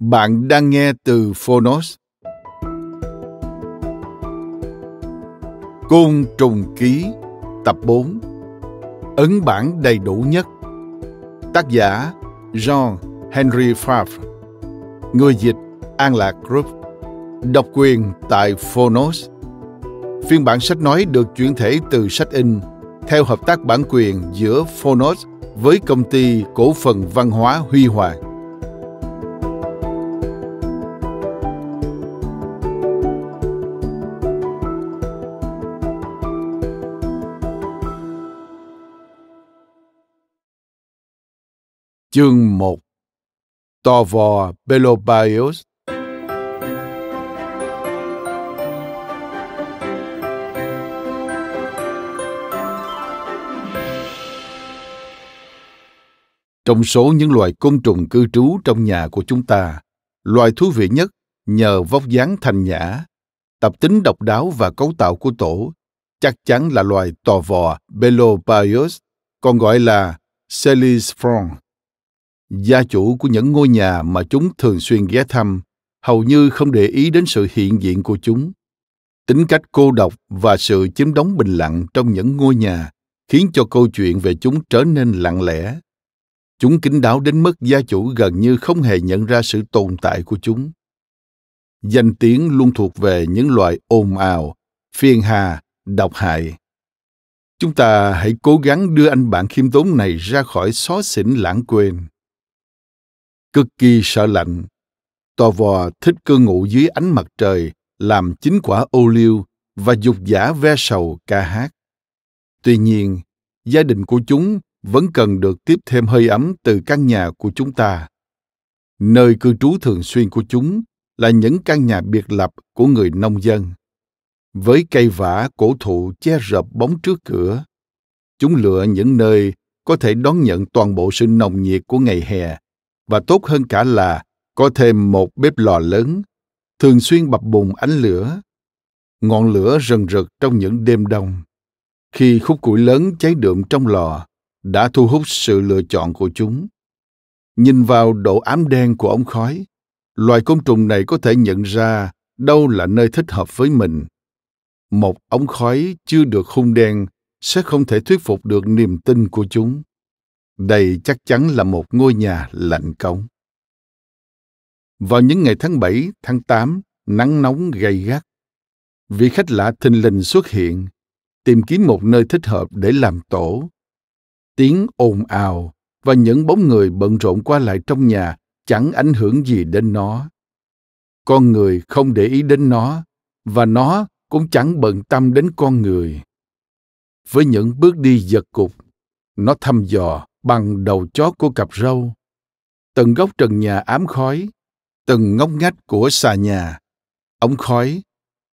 Bạn đang nghe từ Phonos. Côn trùng ký tập 4 Ấn bản đầy đủ nhất Tác giả Jean Henry Favre Người dịch An Lạc Group Độc quyền tại Phonos Phiên bản sách nói được chuyển thể từ sách in theo hợp tác bản quyền giữa Phonos với công ty cổ phần văn hóa Huy Hoàng. Chương 1 Tò vò Pelopaios Trong số những loài côn trùng cư trú trong nhà của chúng ta, loài thú vị nhất nhờ vóc dáng thanh nhã, tập tính độc đáo và cấu tạo của tổ chắc chắn là loài tò vò Pelopaios, còn gọi là Celis frond gia chủ của những ngôi nhà mà chúng thường xuyên ghé thăm hầu như không để ý đến sự hiện diện của chúng tính cách cô độc và sự chiếm đóng bình lặng trong những ngôi nhà khiến cho câu chuyện về chúng trở nên lặng lẽ chúng kín đáo đến mức gia chủ gần như không hề nhận ra sự tồn tại của chúng danh tiếng luôn thuộc về những loại ồn ào phiền hà độc hại chúng ta hãy cố gắng đưa anh bạn khiêm tốn này ra khỏi xó xỉnh lãng quên cực kỳ sợ lạnh. Tò vò thích cư ngụ dưới ánh mặt trời, làm chính quả ô liu và dục giả ve sầu ca hát. Tuy nhiên, gia đình của chúng vẫn cần được tiếp thêm hơi ấm từ căn nhà của chúng ta. Nơi cư trú thường xuyên của chúng là những căn nhà biệt lập của người nông dân. Với cây vả cổ thụ che rợp bóng trước cửa, chúng lựa những nơi có thể đón nhận toàn bộ sự nồng nhiệt của ngày hè và tốt hơn cả là có thêm một bếp lò lớn, thường xuyên bập bùng ánh lửa. Ngọn lửa rần rực trong những đêm đông. Khi khúc củi lớn cháy đượm trong lò, đã thu hút sự lựa chọn của chúng. Nhìn vào độ ám đen của ống khói, loài côn trùng này có thể nhận ra đâu là nơi thích hợp với mình. Một ống khói chưa được khung đen sẽ không thể thuyết phục được niềm tin của chúng. Đây chắc chắn là một ngôi nhà lạnh cống. Vào những ngày tháng 7, tháng 8, nắng nóng gay gắt. Vị khách lạ thình lình xuất hiện, tìm kiếm một nơi thích hợp để làm tổ. Tiếng ồn ào và những bóng người bận rộn qua lại trong nhà chẳng ảnh hưởng gì đến nó. Con người không để ý đến nó, và nó cũng chẳng bận tâm đến con người. Với những bước đi giật cục, nó thăm dò, bằng đầu chót của cặp râu từng góc trần nhà ám khói từng ngóc ngách của xà nhà ống khói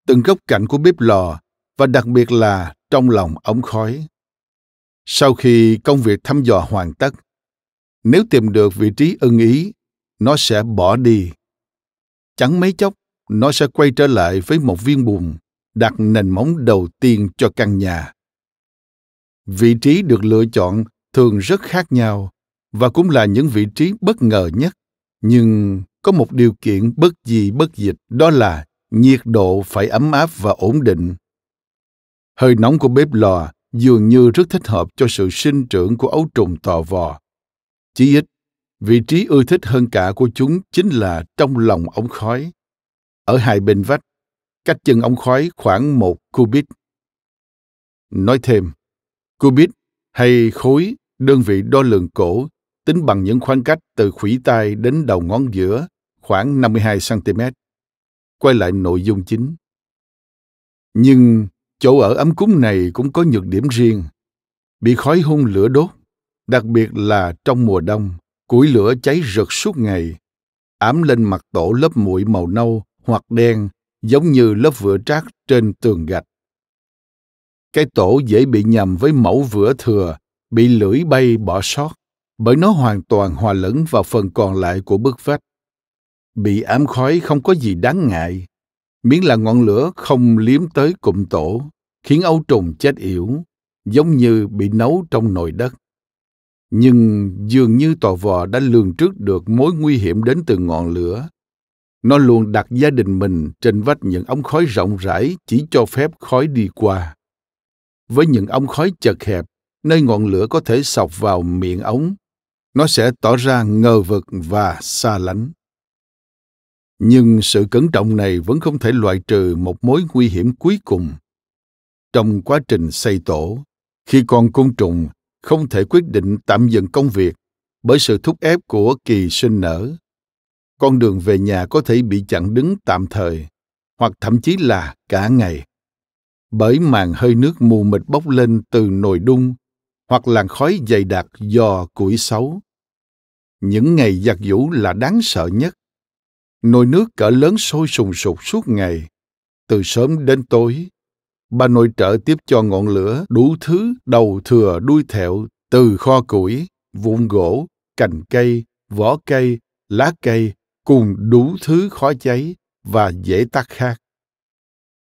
từng góc cạnh của bếp lò và đặc biệt là trong lòng ống khói sau khi công việc thăm dò hoàn tất nếu tìm được vị trí ưng ý nó sẽ bỏ đi chẳng mấy chốc nó sẽ quay trở lại với một viên bùn đặt nền móng đầu tiên cho căn nhà vị trí được lựa chọn thường rất khác nhau và cũng là những vị trí bất ngờ nhất nhưng có một điều kiện bất gì bất dịch đó là nhiệt độ phải ấm áp và ổn định hơi nóng của bếp lò dường như rất thích hợp cho sự sinh trưởng của ấu trùng tò vò chỉ ít vị trí ưa thích hơn cả của chúng chính là trong lòng ống khói ở hai bên vách cách chân ống khói khoảng một cubit nói thêm cubit hay khối Đơn vị đo lường cổ tính bằng những khoảng cách từ khủy tay đến đầu ngón giữa khoảng 52 cm. Quay lại nội dung chính. Nhưng chỗ ở ấm cúng này cũng có nhược điểm riêng. Bị khói hung lửa đốt, đặc biệt là trong mùa đông, củi lửa cháy rực suốt ngày, ám lên mặt tổ lớp muội màu nâu hoặc đen giống như lớp vữa trát trên tường gạch. Cái tổ dễ bị nhầm với mẫu vữa thừa bị lưỡi bay bỏ sót bởi nó hoàn toàn hòa lẫn vào phần còn lại của bức vách. Bị ám khói không có gì đáng ngại, miễn là ngọn lửa không liếm tới cụm tổ, khiến ấu trùng chết yểu, giống như bị nấu trong nồi đất. Nhưng dường như tò vò đã lường trước được mối nguy hiểm đến từ ngọn lửa. Nó luôn đặt gia đình mình trên vách những ống khói rộng rãi chỉ cho phép khói đi qua. Với những ống khói chật hẹp nơi ngọn lửa có thể sọc vào miệng ống. Nó sẽ tỏ ra ngờ vực và xa lánh. Nhưng sự cẩn trọng này vẫn không thể loại trừ một mối nguy hiểm cuối cùng. Trong quá trình xây tổ, khi con côn trùng không thể quyết định tạm dừng công việc bởi sự thúc ép của kỳ sinh nở, con đường về nhà có thể bị chặn đứng tạm thời hoặc thậm chí là cả ngày bởi màn hơi nước mù mịt bốc lên từ nồi đun hoặc làn khói dày đặc do củi xấu. Những ngày giặc vũ là đáng sợ nhất. Nồi nước cỡ lớn sôi sùng sục suốt ngày, từ sớm đến tối. Bà nội trợ tiếp cho ngọn lửa đủ thứ đầu thừa đuôi thẹo từ kho củi, vụn gỗ, cành cây, vỏ cây, lá cây cùng đủ thứ khó cháy và dễ tắt khác.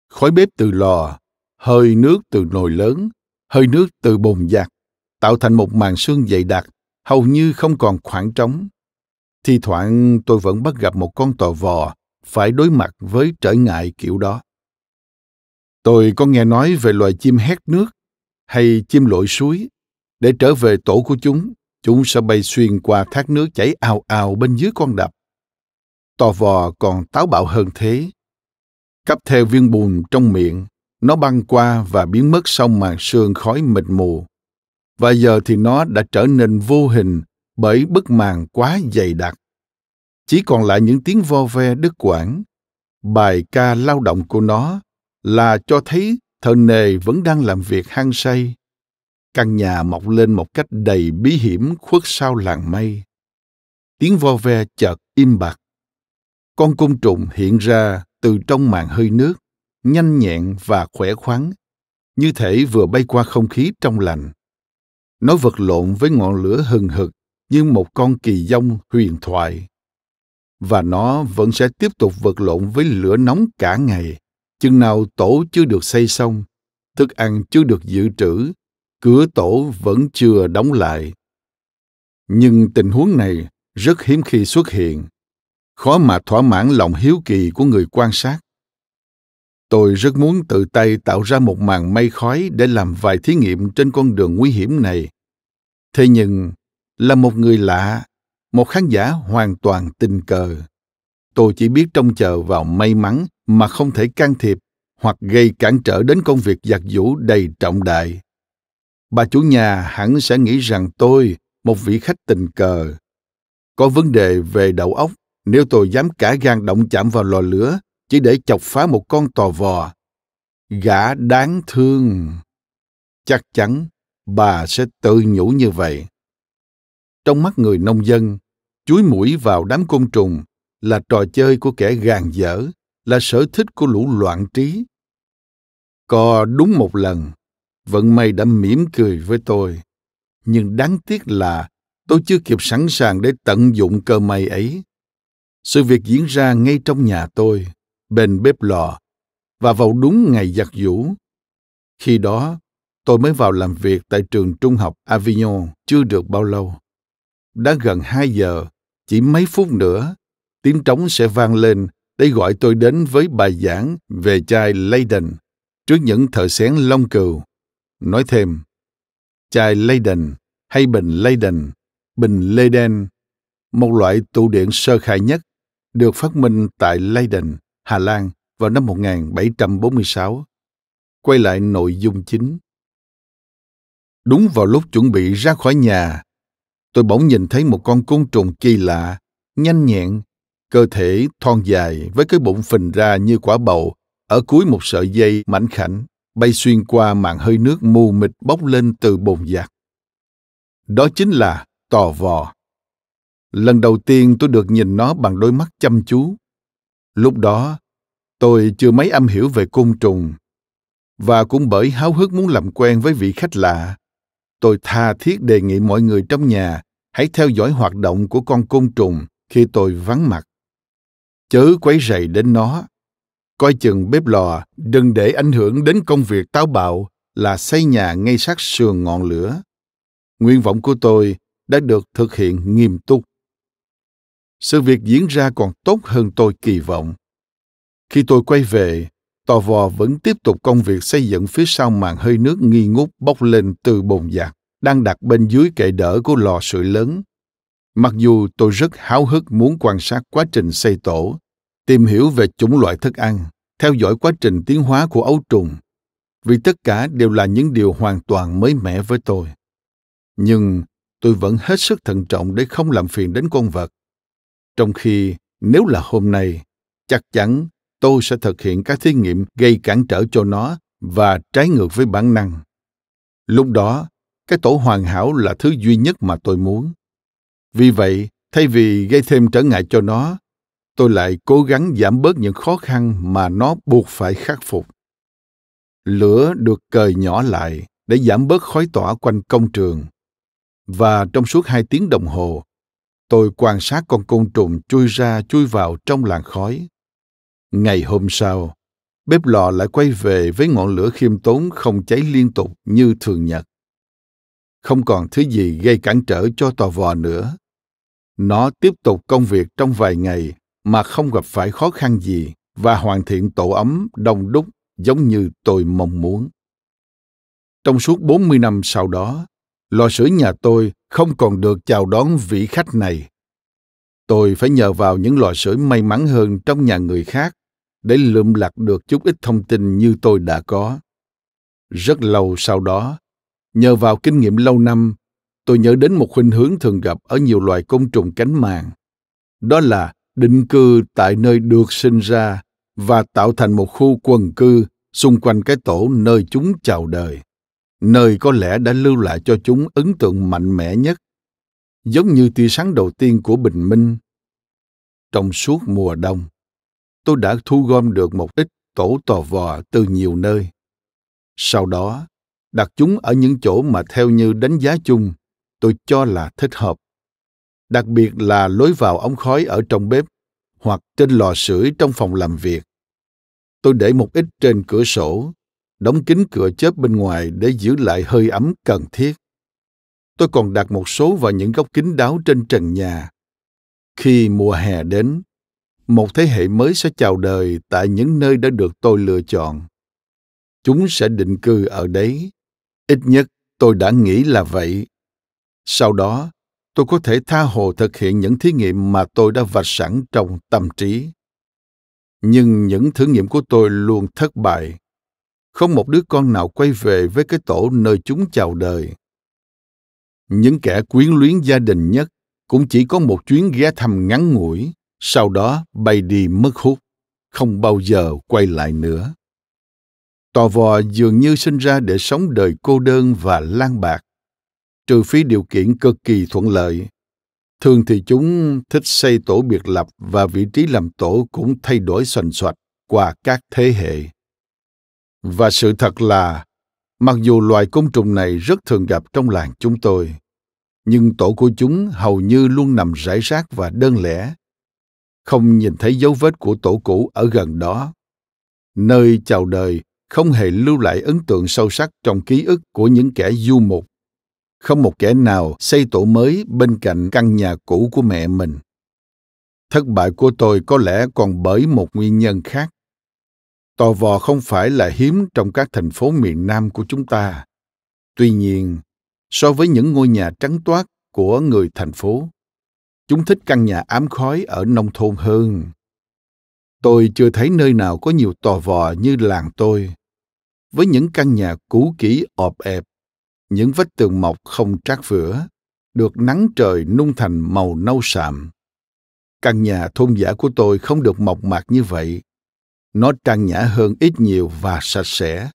Khói bếp từ lò, hơi nước từ nồi lớn, hơi nước từ bồn giặt tạo thành một màn sương dày đặc, hầu như không còn khoảng trống. thì thoảng tôi vẫn bắt gặp một con tò vò phải đối mặt với trở ngại kiểu đó. Tôi có nghe nói về loài chim hét nước hay chim lội suối. Để trở về tổ của chúng, chúng sẽ bay xuyên qua thác nước chảy ào ào bên dưới con đập. Tò vò còn táo bạo hơn thế. Cắp theo viên bùn trong miệng, nó băng qua và biến mất sau màn sương khói mịt mù và giờ thì nó đã trở nên vô hình bởi bức màn quá dày đặc. Chỉ còn lại những tiếng vo ve đứt quãng. Bài ca lao động của nó là cho thấy thợ nề vẫn đang làm việc hăng say. Căn nhà mọc lên một cách đầy bí hiểm khuất sau làng mây. Tiếng vo ve chợt im bặt. Con côn trùng hiện ra từ trong màn hơi nước, nhanh nhẹn và khỏe khoắn, như thể vừa bay qua không khí trong lành. Nó vật lộn với ngọn lửa hừng hực như một con kỳ dông huyền thoại. Và nó vẫn sẽ tiếp tục vật lộn với lửa nóng cả ngày, chừng nào tổ chưa được xây xong, thức ăn chưa được dự trữ, cửa tổ vẫn chưa đóng lại. Nhưng tình huống này rất hiếm khi xuất hiện khó mà thỏa mãn lòng hiếu kỳ của người quan sát Tôi rất muốn tự tay tạo ra một màn mây khói để làm vài thí nghiệm trên con đường nguy hiểm này. Thế nhưng, là một người lạ, một khán giả hoàn toàn tình cờ. Tôi chỉ biết trông chờ vào may mắn mà không thể can thiệp hoặc gây cản trở đến công việc giặt giũ đầy trọng đại. Bà chủ nhà hẳn sẽ nghĩ rằng tôi, một vị khách tình cờ, có vấn đề về đầu óc nếu tôi dám cả gan động chạm vào lò lửa chỉ để chọc phá một con tò vò. Gã đáng thương. Chắc chắn bà sẽ tự nhủ như vậy. Trong mắt người nông dân, chuối mũi vào đám côn trùng là trò chơi của kẻ gàn dở, là sở thích của lũ loạn trí. Cò đúng một lần, vận may đã mỉm cười với tôi. Nhưng đáng tiếc là tôi chưa kịp sẵn sàng để tận dụng cơ may ấy. Sự việc diễn ra ngay trong nhà tôi bên bếp lò và vào đúng ngày giặt giũ. Khi đó, tôi mới vào làm việc tại trường trung học Avignon chưa được bao lâu. Đã gần 2 giờ, chỉ mấy phút nữa, tiếng trống sẽ vang lên để gọi tôi đến với bài giảng về chai Leyden trước những thợ xén long cừu. Nói thêm, chai Leyden hay bình Leyden, bình Leyden, một loại tụ điện sơ khai nhất, được phát minh tại Leyden Hà Lan vào năm 1746. Quay lại nội dung chính. Đúng vào lúc chuẩn bị ra khỏi nhà, tôi bỗng nhìn thấy một con côn trùng kỳ lạ, nhanh nhẹn, cơ thể thon dài với cái bụng phình ra như quả bầu ở cuối một sợi dây mảnh khảnh bay xuyên qua màn hơi nước mù mịt bốc lên từ bồn giặt. Đó chính là tò vò. Lần đầu tiên tôi được nhìn nó bằng đôi mắt chăm chú. Lúc đó, tôi chưa mấy âm hiểu về côn trùng và cũng bởi háo hức muốn làm quen với vị khách lạ tôi tha thiết đề nghị mọi người trong nhà hãy theo dõi hoạt động của con côn trùng khi tôi vắng mặt chớ quấy rầy đến nó coi chừng bếp lò đừng để ảnh hưởng đến công việc táo bạo là xây nhà ngay sát sườn ngọn lửa Nguyên vọng của tôi đã được thực hiện nghiêm túc sự việc diễn ra còn tốt hơn tôi kỳ vọng. Khi tôi quay về, tò vò vẫn tiếp tục công việc xây dựng phía sau màn hơi nước nghi ngút bốc lên từ bồn giặt đang đặt bên dưới kệ đỡ của lò sưởi lớn. Mặc dù tôi rất háo hức muốn quan sát quá trình xây tổ, tìm hiểu về chủng loại thức ăn, theo dõi quá trình tiến hóa của ấu trùng, vì tất cả đều là những điều hoàn toàn mới mẻ với tôi. Nhưng tôi vẫn hết sức thận trọng để không làm phiền đến con vật trong khi nếu là hôm nay, chắc chắn tôi sẽ thực hiện các thí nghiệm gây cản trở cho nó và trái ngược với bản năng. Lúc đó, cái tổ hoàn hảo là thứ duy nhất mà tôi muốn. Vì vậy, thay vì gây thêm trở ngại cho nó, tôi lại cố gắng giảm bớt những khó khăn mà nó buộc phải khắc phục. Lửa được cời nhỏ lại để giảm bớt khói tỏa quanh công trường. Và trong suốt hai tiếng đồng hồ, tôi quan sát con côn trùng chui ra chui vào trong làn khói. Ngày hôm sau, bếp lò lại quay về với ngọn lửa khiêm tốn không cháy liên tục như thường nhật. Không còn thứ gì gây cản trở cho tò vò nữa. Nó tiếp tục công việc trong vài ngày mà không gặp phải khó khăn gì và hoàn thiện tổ ấm đông đúc giống như tôi mong muốn. Trong suốt 40 năm sau đó, lò sưởi nhà tôi không còn được chào đón vị khách này. Tôi phải nhờ vào những lò sưởi may mắn hơn trong nhà người khác để lượm lặt được chút ít thông tin như tôi đã có. Rất lâu sau đó, nhờ vào kinh nghiệm lâu năm, tôi nhớ đến một khuynh hướng thường gặp ở nhiều loài côn trùng cánh màng. Đó là định cư tại nơi được sinh ra và tạo thành một khu quần cư xung quanh cái tổ nơi chúng chào đời nơi có lẽ đã lưu lại cho chúng ấn tượng mạnh mẽ nhất, giống như tia sáng đầu tiên của bình minh. Trong suốt mùa đông, tôi đã thu gom được một ít tổ tò vò từ nhiều nơi. Sau đó, đặt chúng ở những chỗ mà theo như đánh giá chung, tôi cho là thích hợp. Đặc biệt là lối vào ống khói ở trong bếp hoặc trên lò sưởi trong phòng làm việc. Tôi để một ít trên cửa sổ đóng kín cửa chớp bên ngoài để giữ lại hơi ấm cần thiết. Tôi còn đặt một số vào những góc kín đáo trên trần nhà. Khi mùa hè đến, một thế hệ mới sẽ chào đời tại những nơi đã được tôi lựa chọn. Chúng sẽ định cư ở đấy. Ít nhất tôi đã nghĩ là vậy. Sau đó, tôi có thể tha hồ thực hiện những thí nghiệm mà tôi đã vạch sẵn trong tâm trí. Nhưng những thử nghiệm của tôi luôn thất bại không một đứa con nào quay về với cái tổ nơi chúng chào đời. Những kẻ quyến luyến gia đình nhất cũng chỉ có một chuyến ghé thăm ngắn ngủi, sau đó bay đi mất hút, không bao giờ quay lại nữa. Tò vò dường như sinh ra để sống đời cô đơn và lang bạc, trừ phi điều kiện cực kỳ thuận lợi. Thường thì chúng thích xây tổ biệt lập và vị trí làm tổ cũng thay đổi xoành xoạch qua các thế hệ. Và sự thật là, mặc dù loài côn trùng này rất thường gặp trong làng chúng tôi, nhưng tổ của chúng hầu như luôn nằm rải rác và đơn lẻ. Không nhìn thấy dấu vết của tổ cũ ở gần đó. Nơi chào đời không hề lưu lại ấn tượng sâu sắc trong ký ức của những kẻ du mục. Không một kẻ nào xây tổ mới bên cạnh căn nhà cũ của mẹ mình. Thất bại của tôi có lẽ còn bởi một nguyên nhân khác tò vò không phải là hiếm trong các thành phố miền nam của chúng ta tuy nhiên so với những ngôi nhà trắng toát của người thành phố chúng thích căn nhà ám khói ở nông thôn hơn tôi chưa thấy nơi nào có nhiều tò vò như làng tôi với những căn nhà cũ kỹ ọp ẹp những vách tường mọc không trát vữa được nắng trời nung thành màu nâu sạm căn nhà thôn giả của tôi không được mộc mạc như vậy nó trang nhã hơn ít nhiều và sạch sẽ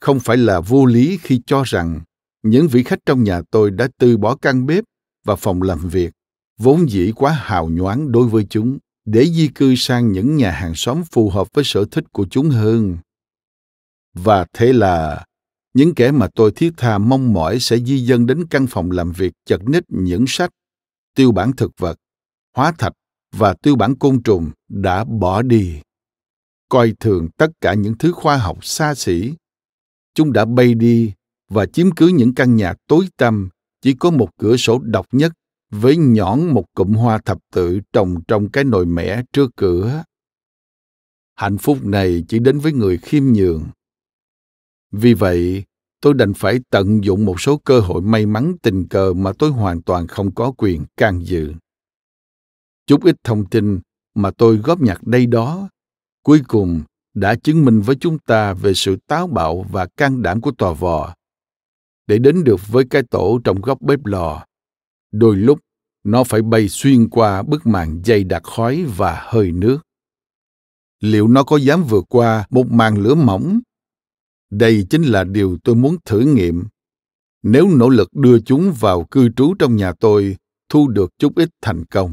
không phải là vô lý khi cho rằng những vị khách trong nhà tôi đã từ bỏ căn bếp và phòng làm việc vốn dĩ quá hào nhoáng đối với chúng để di cư sang những nhà hàng xóm phù hợp với sở thích của chúng hơn và thế là những kẻ mà tôi thiết tha mong mỏi sẽ di dân đến căn phòng làm việc chật ních những sách tiêu bản thực vật hóa thạch và tiêu bản côn trùng đã bỏ đi coi thường tất cả những thứ khoa học xa xỉ. Chúng đã bay đi và chiếm cứ những căn nhà tối tăm chỉ có một cửa sổ độc nhất với nhõn một cụm hoa thập tự trồng trong cái nồi mẻ trước cửa. Hạnh phúc này chỉ đến với người khiêm nhường. Vì vậy, tôi đành phải tận dụng một số cơ hội may mắn tình cờ mà tôi hoàn toàn không có quyền can dự. Chút ít thông tin mà tôi góp nhặt đây đó cuối cùng đã chứng minh với chúng ta về sự táo bạo và can đảm của tòa vò. Để đến được với cái tổ trong góc bếp lò, đôi lúc nó phải bay xuyên qua bức màn dày đặc khói và hơi nước. Liệu nó có dám vượt qua một màn lửa mỏng? Đây chính là điều tôi muốn thử nghiệm. Nếu nỗ lực đưa chúng vào cư trú trong nhà tôi, thu được chút ít thành công.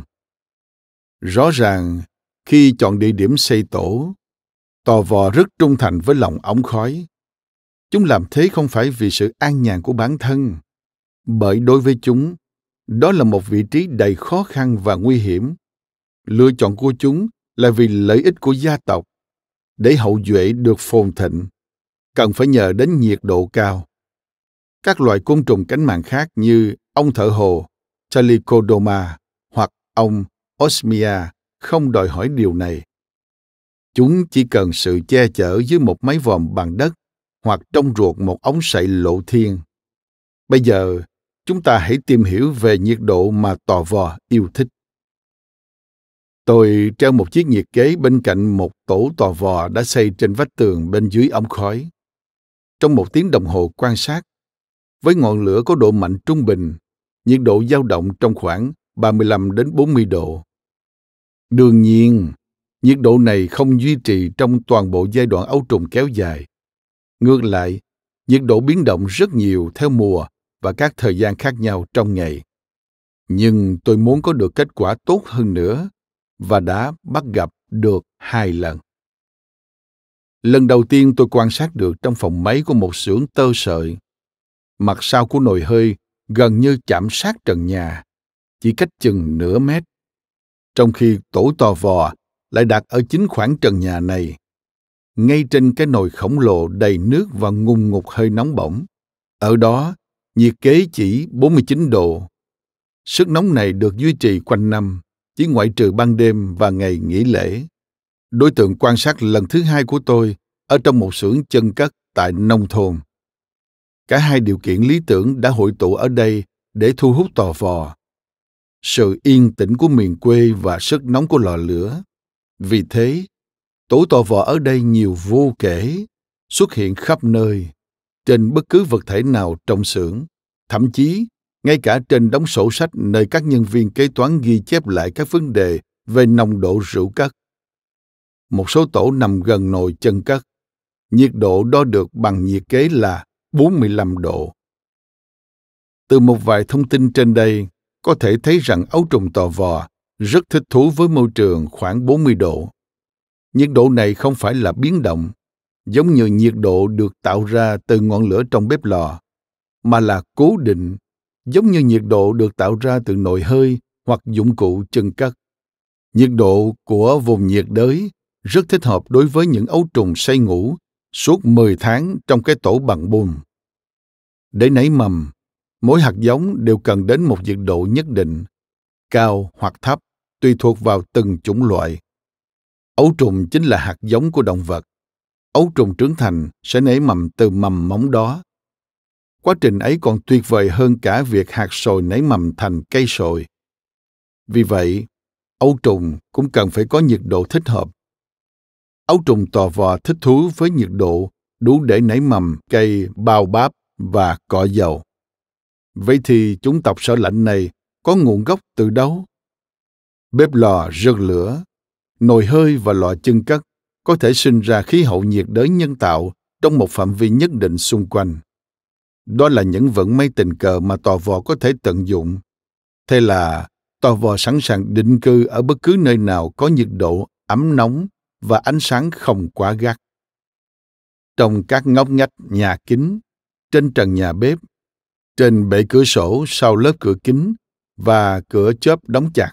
Rõ ràng, khi chọn địa điểm xây tổ, tò vò rất trung thành với lòng ống khói. Chúng làm thế không phải vì sự an nhàn của bản thân, bởi đối với chúng, đó là một vị trí đầy khó khăn và nguy hiểm. Lựa chọn của chúng là vì lợi ích của gia tộc. Để hậu duệ được phồn thịnh, cần phải nhờ đến nhiệt độ cao. Các loài côn trùng cánh màng khác như ong thợ hồ, Chalicodoma hoặc ong Osmia không đòi hỏi điều này. Chúng chỉ cần sự che chở dưới một máy vòm bằng đất hoặc trong ruột một ống sậy lộ thiên. Bây giờ, chúng ta hãy tìm hiểu về nhiệt độ mà tò vò yêu thích. Tôi treo một chiếc nhiệt kế bên cạnh một tổ tò vò đã xây trên vách tường bên dưới ống khói. Trong một tiếng đồng hồ quan sát, với ngọn lửa có độ mạnh trung bình, nhiệt độ dao động trong khoảng 35 đến 40 độ. Đương nhiên, nhiệt độ này không duy trì trong toàn bộ giai đoạn ấu trùng kéo dài. Ngược lại, nhiệt độ biến động rất nhiều theo mùa và các thời gian khác nhau trong ngày. Nhưng tôi muốn có được kết quả tốt hơn nữa và đã bắt gặp được hai lần. Lần đầu tiên tôi quan sát được trong phòng máy của một xưởng tơ sợi. Mặt sau của nồi hơi gần như chạm sát trần nhà, chỉ cách chừng nửa mét trong khi tổ tò vò lại đặt ở chính khoảng trần nhà này, ngay trên cái nồi khổng lồ đầy nước và ngùng ngục hơi nóng bỏng. Ở đó, nhiệt kế chỉ 49 độ. Sức nóng này được duy trì quanh năm, chỉ ngoại trừ ban đêm và ngày nghỉ lễ. Đối tượng quan sát lần thứ hai của tôi ở trong một xưởng chân cất tại nông thôn. Cả hai điều kiện lý tưởng đã hội tụ ở đây để thu hút tò vò sự yên tĩnh của miền quê và sức nóng của lò lửa. Vì thế, tổ tò vò ở đây nhiều vô kể, xuất hiện khắp nơi, trên bất cứ vật thể nào trong xưởng, thậm chí ngay cả trên đóng sổ sách nơi các nhân viên kế toán ghi chép lại các vấn đề về nồng độ rượu cất. Một số tổ nằm gần nồi chân cất, nhiệt độ đo được bằng nhiệt kế là 45 độ. Từ một vài thông tin trên đây, có thể thấy rằng ấu trùng tò vò rất thích thú với môi trường khoảng 40 độ. Nhiệt độ này không phải là biến động, giống như nhiệt độ được tạo ra từ ngọn lửa trong bếp lò, mà là cố định, giống như nhiệt độ được tạo ra từ nồi hơi hoặc dụng cụ chân cắt. Nhiệt độ của vùng nhiệt đới rất thích hợp đối với những ấu trùng say ngủ suốt 10 tháng trong cái tổ bằng bùn. Để nảy mầm, Mỗi hạt giống đều cần đến một nhiệt độ nhất định, cao hoặc thấp, tùy thuộc vào từng chủng loại. Ấu trùng chính là hạt giống của động vật. Ấu trùng trưởng thành sẽ nảy mầm từ mầm móng đó. Quá trình ấy còn tuyệt vời hơn cả việc hạt sồi nảy mầm thành cây sồi. Vì vậy, ấu trùng cũng cần phải có nhiệt độ thích hợp. Ấu trùng tò vò thích thú với nhiệt độ đủ để nảy mầm cây bao báp và cỏ dầu. Vậy thì chúng tộc sở lạnh này có nguồn gốc từ đâu? Bếp lò rơt lửa, nồi hơi và lò chân cất có thể sinh ra khí hậu nhiệt đới nhân tạo trong một phạm vi nhất định xung quanh. Đó là những vận may tình cờ mà tò vò có thể tận dụng. Thế là tò vò sẵn sàng định cư ở bất cứ nơi nào có nhiệt độ ấm nóng và ánh sáng không quá gắt. Trong các ngóc ngách nhà kính, trên trần nhà bếp trên bể cửa sổ sau lớp cửa kính và cửa chớp đóng chặt,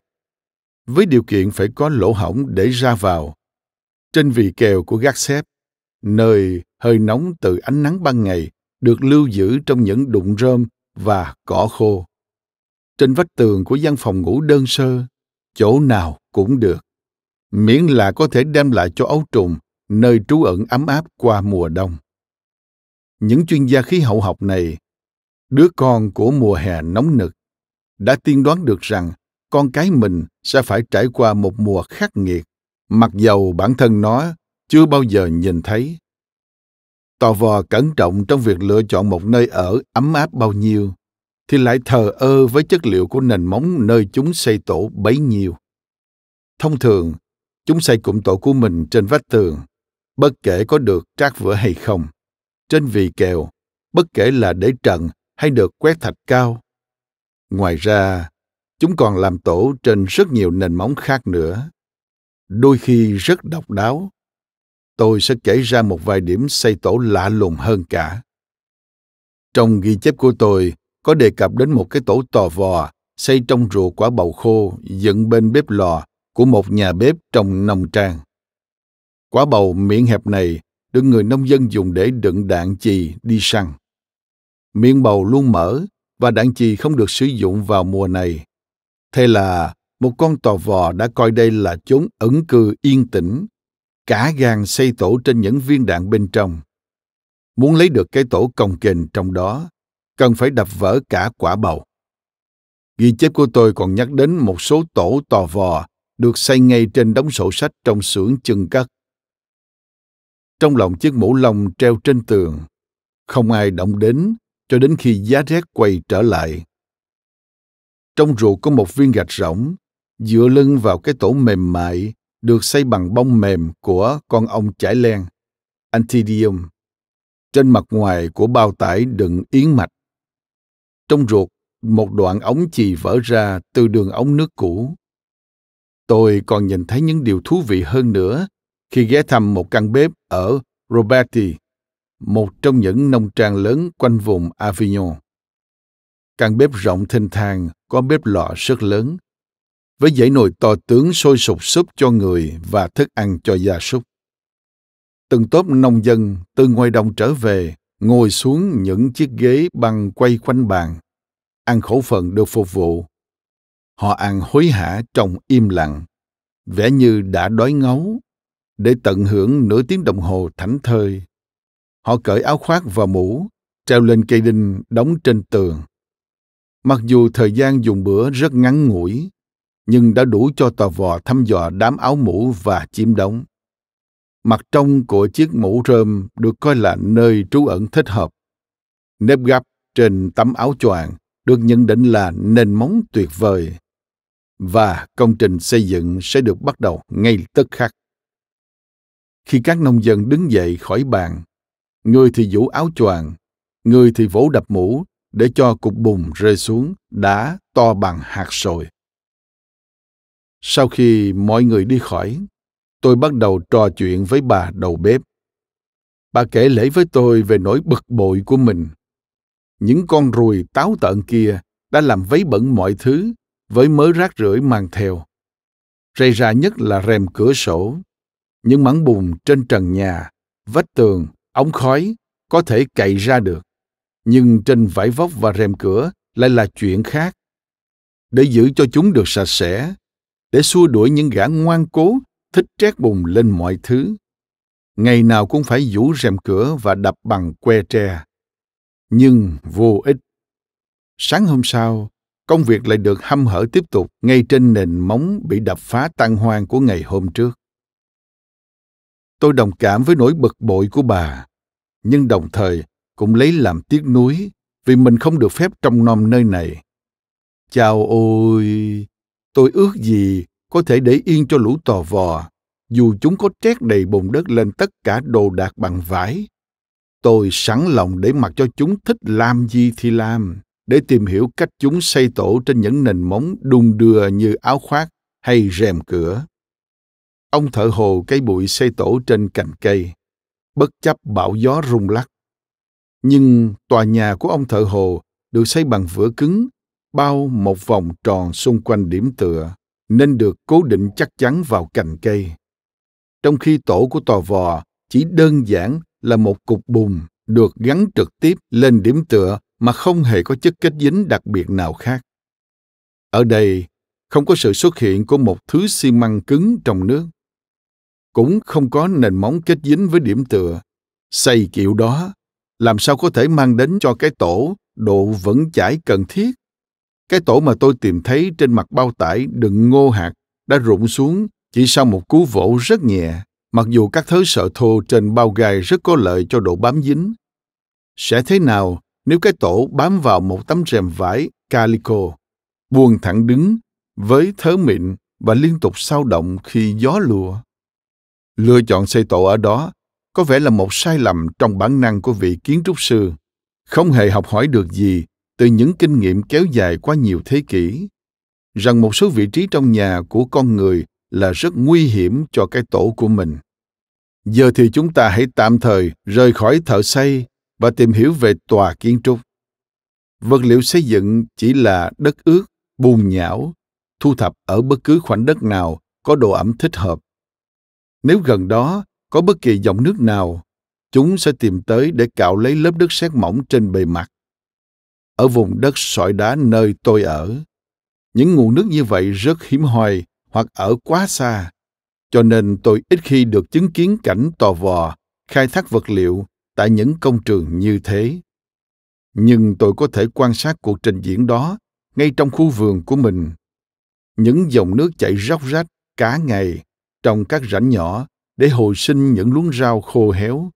với điều kiện phải có lỗ hổng để ra vào. Trên vì kèo của gác xếp, nơi hơi nóng từ ánh nắng ban ngày được lưu giữ trong những đụng rơm và cỏ khô. Trên vách tường của văn phòng ngủ đơn sơ, chỗ nào cũng được, miễn là có thể đem lại cho ấu trùng nơi trú ẩn ấm áp qua mùa đông. Những chuyên gia khí hậu học này Đứa con của mùa hè nóng nực đã tiên đoán được rằng con cái mình sẽ phải trải qua một mùa khắc nghiệt, mặc dầu bản thân nó chưa bao giờ nhìn thấy. Tò vò cẩn trọng trong việc lựa chọn một nơi ở ấm áp bao nhiêu, thì lại thờ ơ với chất liệu của nền móng nơi chúng xây tổ bấy nhiêu. Thông thường, chúng xây cụm tổ của mình trên vách tường, bất kể có được trát vữa hay không, trên vì kèo, bất kể là để trần hay được quét thạch cao. Ngoài ra, chúng còn làm tổ trên rất nhiều nền móng khác nữa, đôi khi rất độc đáo. Tôi sẽ kể ra một vài điểm xây tổ lạ lùng hơn cả. Trong ghi chép của tôi có đề cập đến một cái tổ tò vò xây trong rùa quả bầu khô dựng bên bếp lò của một nhà bếp trong nông trang. Quả bầu miệng hẹp này được người nông dân dùng để đựng đạn chì đi săn miệng bầu luôn mở và đạn chì không được sử dụng vào mùa này. Thế là một con tò vò đã coi đây là chốn ẩn cư yên tĩnh, cả gan xây tổ trên những viên đạn bên trong. Muốn lấy được cái tổ cồng kềnh trong đó, cần phải đập vỡ cả quả bầu. Ghi chép của tôi còn nhắc đến một số tổ tò vò được xây ngay trên đống sổ sách trong xưởng chừng cắt. Trong lòng chiếc mũ lông treo trên tường, không ai động đến cho đến khi giá rét quay trở lại. Trong ruột có một viên gạch rỗng, dựa lưng vào cái tổ mềm mại được xây bằng bông mềm của con ong chải len, Antidium, trên mặt ngoài của bao tải đựng yến mạch. Trong ruột, một đoạn ống chì vỡ ra từ đường ống nước cũ. Tôi còn nhìn thấy những điều thú vị hơn nữa khi ghé thăm một căn bếp ở Roberti một trong những nông trang lớn quanh vùng Avignon. Căn bếp rộng thênh thang có bếp lò rất lớn, với dãy nồi to tướng sôi sục súp cho người và thức ăn cho gia súc. Từng tốp nông dân từ ngoài đồng trở về ngồi xuống những chiếc ghế băng quay quanh bàn, ăn khẩu phần được phục vụ. Họ ăn hối hả trong im lặng, vẻ như đã đói ngấu, để tận hưởng nửa tiếng đồng hồ thảnh thơi Họ cởi áo khoác và mũ, treo lên cây đinh đóng trên tường. Mặc dù thời gian dùng bữa rất ngắn ngủi, nhưng đã đủ cho tò vò thăm dò đám áo mũ và chiếm đóng. Mặt trong của chiếc mũ rơm được coi là nơi trú ẩn thích hợp. Nếp gấp trên tấm áo choàng được nhận định là nền móng tuyệt vời và công trình xây dựng sẽ được bắt đầu ngay tức khắc. Khi các nông dân đứng dậy khỏi bàn, người thì vũ áo choàng, người thì vỗ đập mũ để cho cục bùn rơi xuống, đá to bằng hạt sồi. Sau khi mọi người đi khỏi, tôi bắt đầu trò chuyện với bà đầu bếp. Bà kể lể với tôi về nỗi bực bội của mình. Những con ruồi táo tợn kia đã làm vấy bẩn mọi thứ với mớ rác rưởi mang theo. Rây ra nhất là rèm cửa sổ, những mảng bùn trên trần nhà, vách tường Ống khói có thể cậy ra được, nhưng trên vải vóc và rèm cửa lại là chuyện khác. Để giữ cho chúng được sạch sẽ, để xua đuổi những gã ngoan cố thích trét bùn lên mọi thứ. Ngày nào cũng phải vũ rèm cửa và đập bằng que tre. Nhưng vô ích. Sáng hôm sau, công việc lại được hăm hở tiếp tục ngay trên nền móng bị đập phá tan hoang của ngày hôm trước. Tôi đồng cảm với nỗi bực bội của bà, nhưng đồng thời cũng lấy làm tiếc nuối vì mình không được phép trông nom nơi này. Chào ôi! Tôi ước gì có thể để yên cho lũ tò vò, dù chúng có trét đầy bùn đất lên tất cả đồ đạc bằng vải. Tôi sẵn lòng để mặc cho chúng thích làm gì thì làm, để tìm hiểu cách chúng xây tổ trên những nền móng đùng đưa như áo khoác hay rèm cửa. Ông thợ hồ cây bụi xây tổ trên cành cây, bất chấp bão gió rung lắc. Nhưng tòa nhà của ông thợ hồ được xây bằng vữa cứng, bao một vòng tròn xung quanh điểm tựa, nên được cố định chắc chắn vào cành cây. Trong khi tổ của tòa vò chỉ đơn giản là một cục bùn được gắn trực tiếp lên điểm tựa mà không hề có chất kết dính đặc biệt nào khác. Ở đây, không có sự xuất hiện của một thứ xi măng cứng trong nước cũng không có nền móng kết dính với điểm tựa. Xây kiểu đó, làm sao có thể mang đến cho cái tổ độ vẫn chảy cần thiết? Cái tổ mà tôi tìm thấy trên mặt bao tải đựng ngô hạt đã rụng xuống chỉ sau một cú vỗ rất nhẹ, mặc dù các thớ sợ thô trên bao gai rất có lợi cho độ bám dính. Sẽ thế nào nếu cái tổ bám vào một tấm rèm vải calico, buông thẳng đứng với thớ mịn và liên tục sao động khi gió lùa? Lựa chọn xây tổ ở đó có vẻ là một sai lầm trong bản năng của vị kiến trúc sư, không hề học hỏi được gì từ những kinh nghiệm kéo dài qua nhiều thế kỷ, rằng một số vị trí trong nhà của con người là rất nguy hiểm cho cái tổ của mình. Giờ thì chúng ta hãy tạm thời rời khỏi thợ xây và tìm hiểu về tòa kiến trúc. Vật liệu xây dựng chỉ là đất ướt, bùn nhão, thu thập ở bất cứ khoảnh đất nào có độ ẩm thích hợp nếu gần đó có bất kỳ dòng nước nào, chúng sẽ tìm tới để cạo lấy lớp đất sét mỏng trên bề mặt. Ở vùng đất sỏi đá nơi tôi ở, những nguồn nước như vậy rất hiếm hoi hoặc ở quá xa, cho nên tôi ít khi được chứng kiến cảnh tò vò, khai thác vật liệu tại những công trường như thế. Nhưng tôi có thể quan sát cuộc trình diễn đó ngay trong khu vườn của mình. Những dòng nước chảy róc rách cả ngày trong các rãnh nhỏ để hồi sinh những luống rau khô héo.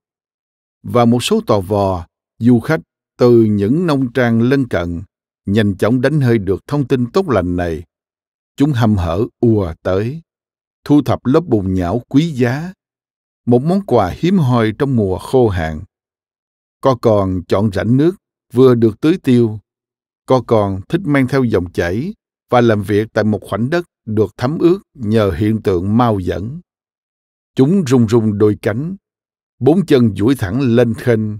Và một số tò vò, du khách từ những nông trang lân cận nhanh chóng đánh hơi được thông tin tốt lành này. Chúng hâm hở ùa tới, thu thập lớp bùn nhão quý giá, một món quà hiếm hoi trong mùa khô hạn. Co còn chọn rãnh nước vừa được tưới tiêu. Co còn thích mang theo dòng chảy và làm việc tại một khoảnh đất được thấm ướt nhờ hiện tượng mau dẫn. Chúng rung rung đôi cánh, bốn chân duỗi thẳng lên khênh,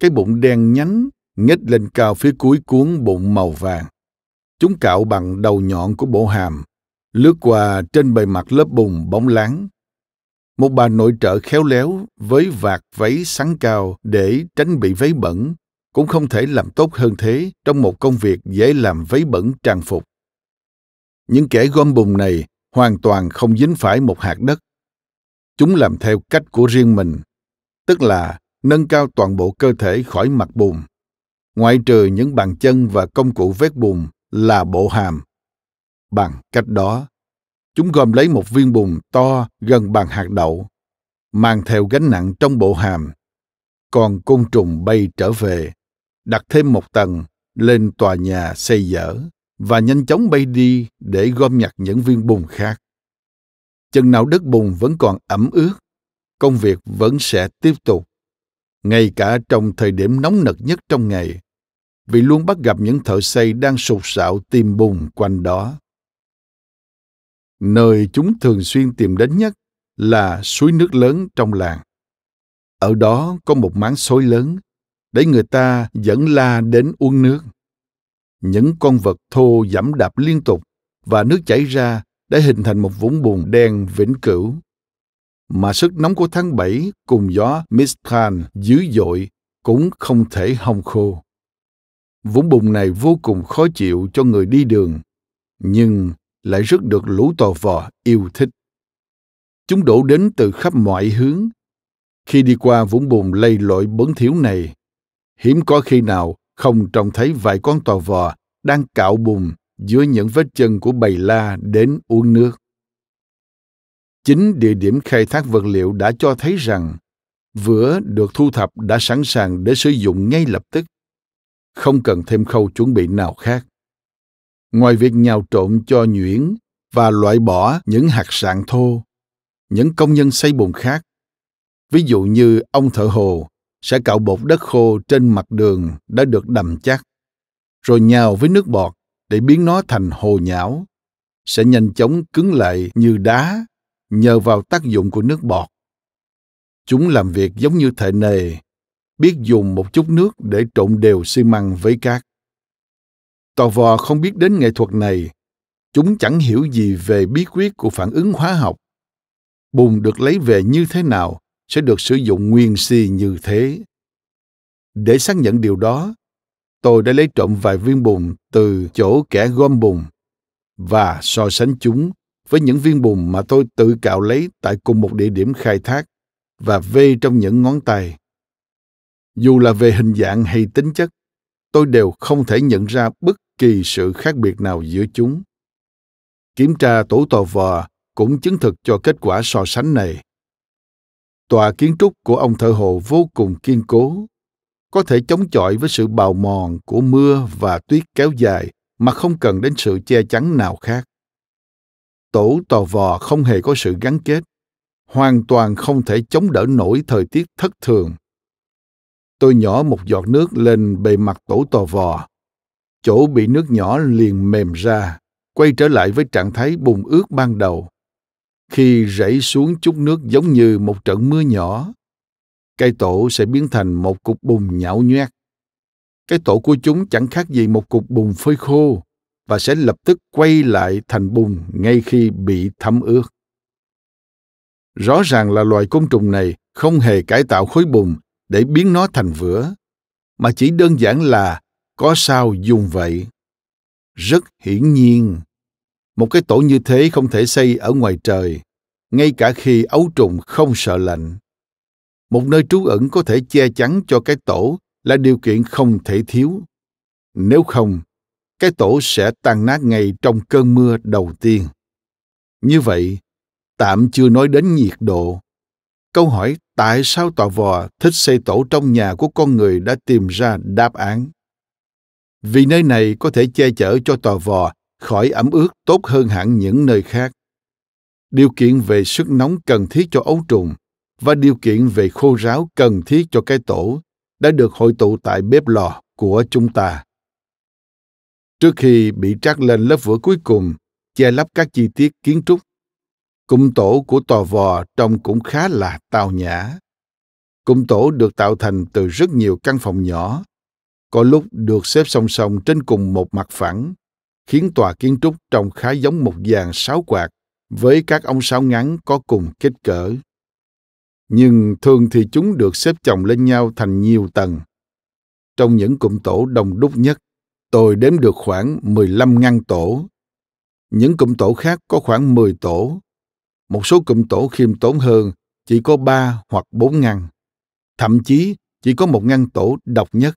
cái bụng đen nhánh nhếch lên cao phía cuối cuốn bụng màu vàng. Chúng cạo bằng đầu nhọn của bộ hàm, lướt qua trên bề mặt lớp bùn bóng láng. Một bà nội trợ khéo léo với vạt váy sắn cao để tránh bị váy bẩn cũng không thể làm tốt hơn thế trong một công việc dễ làm váy bẩn trang phục những kẻ gom bùn này hoàn toàn không dính phải một hạt đất. Chúng làm theo cách của riêng mình, tức là nâng cao toàn bộ cơ thể khỏi mặt bùn, ngoại trừ những bàn chân và công cụ vét bùn là bộ hàm. Bằng cách đó, chúng gom lấy một viên bùn to gần bằng hạt đậu, mang theo gánh nặng trong bộ hàm, còn côn trùng bay trở về, đặt thêm một tầng lên tòa nhà xây dở và nhanh chóng bay đi để gom nhặt những viên bùn khác. Chừng nào đất bùn vẫn còn ẩm ướt, công việc vẫn sẽ tiếp tục, ngay cả trong thời điểm nóng nực nhất trong ngày, vì luôn bắt gặp những thợ xây đang sụt sạo tìm bùn quanh đó. Nơi chúng thường xuyên tìm đến nhất là suối nước lớn trong làng. Ở đó có một máng xối lớn để người ta dẫn la đến uống nước những con vật thô dẫm đạp liên tục và nước chảy ra đã hình thành một vũng bùn đen vĩnh cửu. Mà sức nóng của tháng 7 cùng gió Mistral dữ dội cũng không thể hong khô. Vũng bùn này vô cùng khó chịu cho người đi đường, nhưng lại rất được lũ tò vò yêu thích. Chúng đổ đến từ khắp mọi hướng. Khi đi qua vũng bùn lây lội bấn thiếu này, hiếm có khi nào không trông thấy vài con tò vò đang cạo bùn dưới những vết chân của bầy la đến uống nước. Chính địa điểm khai thác vật liệu đã cho thấy rằng vữa được thu thập đã sẵn sàng để sử dụng ngay lập tức, không cần thêm khâu chuẩn bị nào khác. Ngoài việc nhào trộn cho nhuyễn và loại bỏ những hạt sạn thô, những công nhân xây bùn khác, ví dụ như ông thợ hồ sẽ cạo bột đất khô trên mặt đường đã được đầm chắc, rồi nhào với nước bọt để biến nó thành hồ nhão, sẽ nhanh chóng cứng lại như đá nhờ vào tác dụng của nước bọt. Chúng làm việc giống như thể nề, biết dùng một chút nước để trộn đều xi măng với cát. Tò vò không biết đến nghệ thuật này, chúng chẳng hiểu gì về bí quyết của phản ứng hóa học. Bùn được lấy về như thế nào sẽ được sử dụng nguyên si như thế. Để xác nhận điều đó, tôi đã lấy trộm vài viên bùn từ chỗ kẻ gom bùn và so sánh chúng với những viên bùn mà tôi tự cạo lấy tại cùng một địa điểm khai thác và vê trong những ngón tay. Dù là về hình dạng hay tính chất, tôi đều không thể nhận ra bất kỳ sự khác biệt nào giữa chúng. Kiểm tra tủ tò vò cũng chứng thực cho kết quả so sánh này tòa kiến trúc của ông thợ hồ vô cùng kiên cố, có thể chống chọi với sự bào mòn của mưa và tuyết kéo dài mà không cần đến sự che chắn nào khác. Tổ tò vò không hề có sự gắn kết, hoàn toàn không thể chống đỡ nổi thời tiết thất thường. Tôi nhỏ một giọt nước lên bề mặt tổ tò vò. Chỗ bị nước nhỏ liền mềm ra, quay trở lại với trạng thái bùng ướt ban đầu khi rảy xuống chút nước giống như một trận mưa nhỏ cây tổ sẽ biến thành một cục bùn nhão nhoét cái tổ của chúng chẳng khác gì một cục bùn phơi khô và sẽ lập tức quay lại thành bùn ngay khi bị thấm ướt rõ ràng là loài côn trùng này không hề cải tạo khối bùn để biến nó thành vữa mà chỉ đơn giản là có sao dùng vậy rất hiển nhiên một cái tổ như thế không thể xây ở ngoài trời, ngay cả khi ấu trùng không sợ lạnh. Một nơi trú ẩn có thể che chắn cho cái tổ là điều kiện không thể thiếu. Nếu không, cái tổ sẽ tan nát ngay trong cơn mưa đầu tiên. Như vậy, tạm chưa nói đến nhiệt độ. Câu hỏi tại sao tòa vò thích xây tổ trong nhà của con người đã tìm ra đáp án. Vì nơi này có thể che chở cho tòa vò khỏi ẩm ướt tốt hơn hẳn những nơi khác. Điều kiện về sức nóng cần thiết cho ấu trùng và điều kiện về khô ráo cần thiết cho cái tổ đã được hội tụ tại bếp lò của chúng ta. Trước khi bị trát lên lớp vữa cuối cùng, che lấp các chi tiết kiến trúc, cụm tổ của tòa vò trông cũng khá là tao nhã. Cụm tổ được tạo thành từ rất nhiều căn phòng nhỏ, có lúc được xếp song song trên cùng một mặt phẳng, khiến tòa kiến trúc trông khá giống một dàn sáo quạt với các ông sáo ngắn có cùng kích cỡ. Nhưng thường thì chúng được xếp chồng lên nhau thành nhiều tầng. Trong những cụm tổ đông đúc nhất, tôi đếm được khoảng 15 ngăn tổ. Những cụm tổ khác có khoảng 10 tổ. Một số cụm tổ khiêm tốn hơn chỉ có 3 hoặc 4 ngăn. Thậm chí chỉ có một ngăn tổ độc nhất.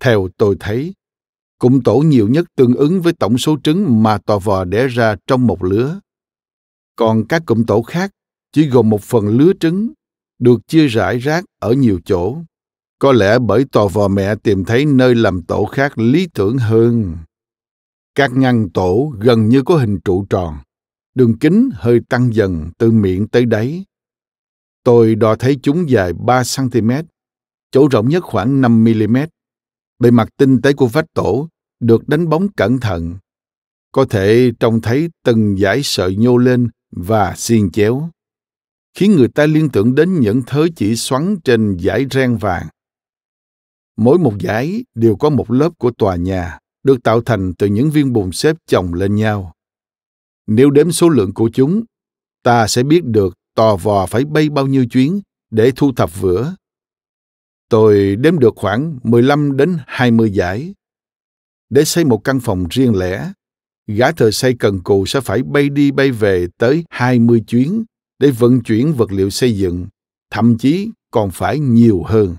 Theo tôi thấy, Cụm tổ nhiều nhất tương ứng với tổng số trứng mà tò vò đẻ ra trong một lứa. Còn các cụm tổ khác chỉ gồm một phần lứa trứng, được chia rải rác ở nhiều chỗ. Có lẽ bởi tò vò mẹ tìm thấy nơi làm tổ khác lý tưởng hơn. Các ngăn tổ gần như có hình trụ tròn, đường kính hơi tăng dần từ miệng tới đáy. Tôi đo thấy chúng dài 3 cm, chỗ rộng nhất khoảng 5 mm bề mặt tinh tế của vách tổ được đánh bóng cẩn thận. Có thể trông thấy từng dải sợi nhô lên và xiên chéo, khiến người ta liên tưởng đến những thớ chỉ xoắn trên dải ren vàng. Mỗi một dải đều có một lớp của tòa nhà được tạo thành từ những viên bùn xếp chồng lên nhau. Nếu đếm số lượng của chúng, ta sẽ biết được tò vò phải bay bao nhiêu chuyến để thu thập vữa Tôi đếm được khoảng 15 đến 20 giải. Để xây một căn phòng riêng lẻ, gã thợ xây cần cù sẽ phải bay đi bay về tới 20 chuyến để vận chuyển vật liệu xây dựng, thậm chí còn phải nhiều hơn.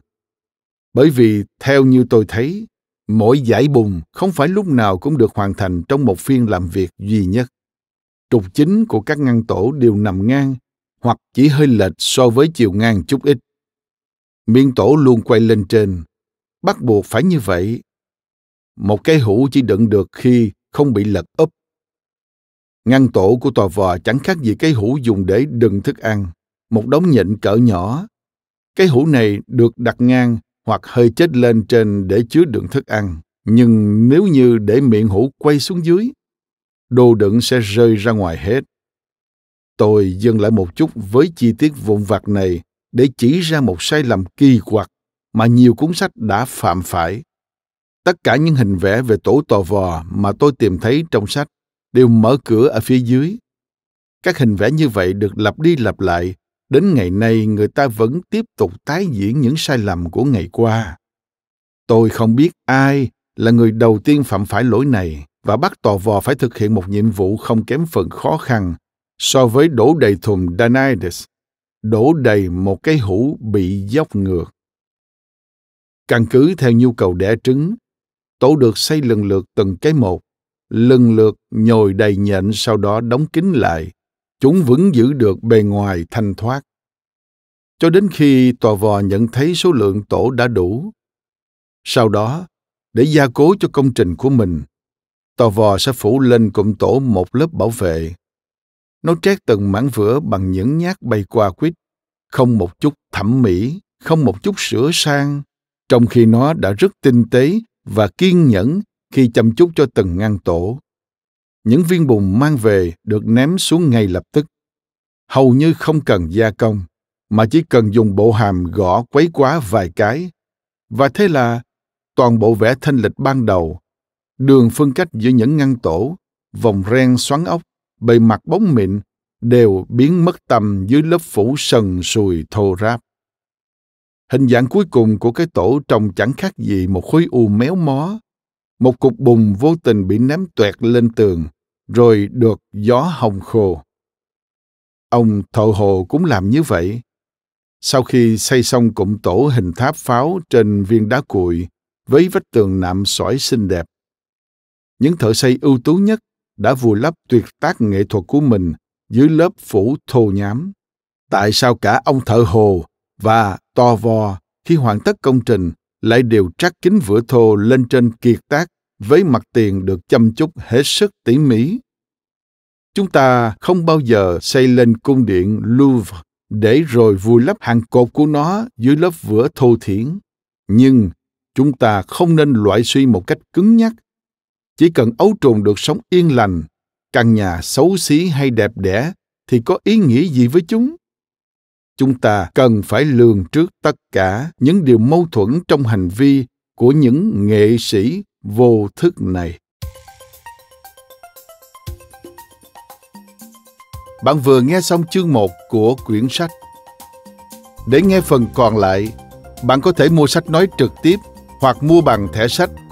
Bởi vì theo như tôi thấy, mỗi giải bùn không phải lúc nào cũng được hoàn thành trong một phiên làm việc duy nhất. Trục chính của các ngăn tổ đều nằm ngang hoặc chỉ hơi lệch so với chiều ngang chút ít. Miên tổ luôn quay lên trên, bắt buộc phải như vậy. Một cái hũ chỉ đựng được khi không bị lật úp. Ngăn tổ của tòa vò chẳng khác gì cái hũ dùng để đựng thức ăn, một đống nhện cỡ nhỏ. Cái hũ này được đặt ngang hoặc hơi chết lên trên để chứa đựng thức ăn, nhưng nếu như để miệng hũ quay xuống dưới, đồ đựng sẽ rơi ra ngoài hết. Tôi dừng lại một chút với chi tiết vụn vặt này để chỉ ra một sai lầm kỳ quặc mà nhiều cuốn sách đã phạm phải. Tất cả những hình vẽ về tổ tò vò mà tôi tìm thấy trong sách đều mở cửa ở phía dưới. Các hình vẽ như vậy được lặp đi lặp lại, đến ngày nay người ta vẫn tiếp tục tái diễn những sai lầm của ngày qua. Tôi không biết ai là người đầu tiên phạm phải lỗi này và bắt tò vò phải thực hiện một nhiệm vụ không kém phần khó khăn so với đổ đầy thùng Danides đổ đầy một cái hũ bị dốc ngược. Căn cứ theo nhu cầu đẻ trứng, tổ được xây lần lượt từng cái một, lần lượt nhồi đầy nhện sau đó đóng kín lại. Chúng vẫn giữ được bề ngoài thanh thoát. Cho đến khi tòa vò nhận thấy số lượng tổ đã đủ. Sau đó, để gia cố cho công trình của mình, tòa vò sẽ phủ lên cụm tổ một lớp bảo vệ nó trét từng mảng vữa bằng những nhát bay qua quýt, không một chút thẩm mỹ, không một chút sửa sang, trong khi nó đã rất tinh tế và kiên nhẫn khi chăm chút cho từng ngăn tổ. Những viên bùn mang về được ném xuống ngay lập tức. Hầu như không cần gia công, mà chỉ cần dùng bộ hàm gõ quấy quá vài cái. Và thế là toàn bộ vẽ thanh lịch ban đầu, đường phân cách giữa những ngăn tổ, vòng ren xoắn ốc bề mặt bóng mịn đều biến mất tầm dưới lớp phủ sần sùi thô ráp. Hình dạng cuối cùng của cái tổ trông chẳng khác gì một khối u méo mó. Một cục bùn vô tình bị ném tuẹt lên tường, rồi được gió hồng khô. Ông thợ hồ cũng làm như vậy. Sau khi xây xong cụm tổ hình tháp pháo trên viên đá cuội với vách tường nạm sỏi xinh đẹp, những thợ xây ưu tú nhất đã vùi lấp tuyệt tác nghệ thuật của mình dưới lớp phủ thô nhám. Tại sao cả ông thợ hồ và to vò khi hoàn tất công trình lại đều trắc kính vữa thô lên trên kiệt tác với mặt tiền được chăm chút hết sức tỉ mỉ. Chúng ta không bao giờ xây lên cung điện Louvre để rồi vùi lấp hàng cột của nó dưới lớp vữa thô thiển. Nhưng chúng ta không nên loại suy một cách cứng nhắc chỉ cần ấu trùng được sống yên lành căn nhà xấu xí hay đẹp đẽ thì có ý nghĩa gì với chúng chúng ta cần phải lường trước tất cả những điều mâu thuẫn trong hành vi của những nghệ sĩ vô thức này Bạn vừa nghe xong chương 1 của quyển sách. Để nghe phần còn lại, bạn có thể mua sách nói trực tiếp hoặc mua bằng thẻ sách